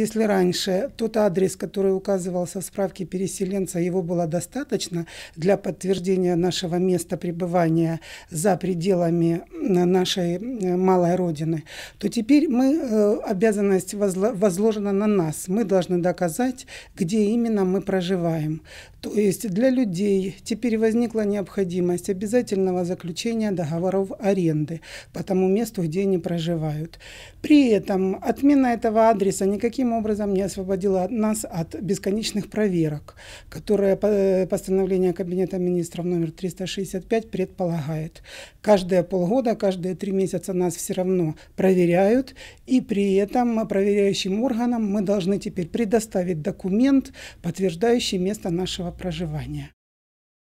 Если раньше тот адрес, который указывался в справке переселенца, его было достаточно для подтверждения нашего места пребывания за пределами нашей э, малой родины, то теперь мы, э, обязанность возложена на нас. Мы должны доказать, где именно мы проживаем. То есть для людей теперь возникла необходимость обязательного заключения договоров аренды по тому месту, где они проживают. При этом отмена этого адреса никаким таким образом не освободила нас от бесконечных проверок, которые э, постановление Кабинета министров номер 365 предполагает. Каждые полгода, каждые три месяца нас все равно проверяют, и при этом проверяющим органам мы должны теперь предоставить документ, подтверждающий место нашего проживания.